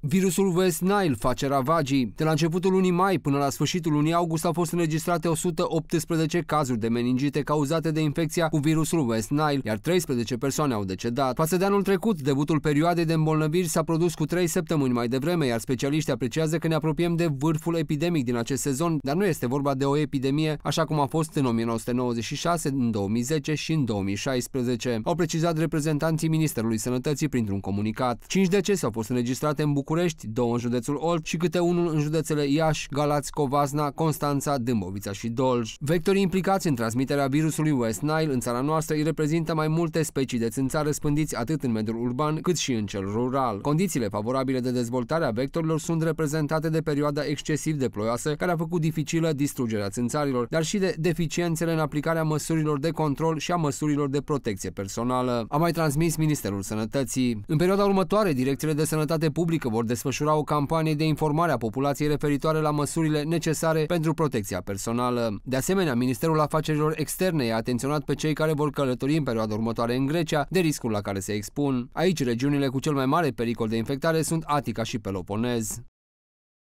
Virusul West Nile face ravagii. De la începutul lunii mai până la sfârșitul lunii august au fost înregistrate 118 cazuri de meningite cauzate de infecția cu virusul West Nile, iar 13 persoane au decedat. Față de anul trecut, debutul perioadei de îmbolnăviri s-a produs cu 3 săptămâni mai devreme, iar specialiștii apreciază că ne apropiem de vârful epidemic din acest sezon, dar nu este vorba de o epidemie așa cum a fost în 1996, în 2010 și în 2016. Au precizat reprezentanții Ministerului Sănătății printr-un comunicat. 5 decese au fost înregistrate în București București, două în județul Olb și câte unul în județele Iași, Galați, Covazna, Constanța, Dâmbovița și Dolj. Vectorii implicați în transmiterea virusului West Nile în țara noastră îi reprezintă mai multe specii de țânțar răspândiți atât în mediul urban cât și în cel rural. Condițiile favorabile de dezvoltare a vectorilor sunt reprezentate de perioada excesiv de ploioasă care a făcut dificilă distrugerea țânțarilor, dar și de deficiențele în aplicarea măsurilor de control și a măsurilor de protecție personală. A mai transmis Ministerul Sănătății. În perioada următoare, direcțiile de sănătate publică vor vor desfășura o campanie de informare a populației referitoare la măsurile necesare pentru protecția personală. De asemenea, Ministerul Afacerilor Externe a atenționat pe cei care vor călători în perioada următoare în Grecia de riscul la care se expun. Aici, regiunile cu cel mai mare pericol de infectare sunt Atica și Peloponez.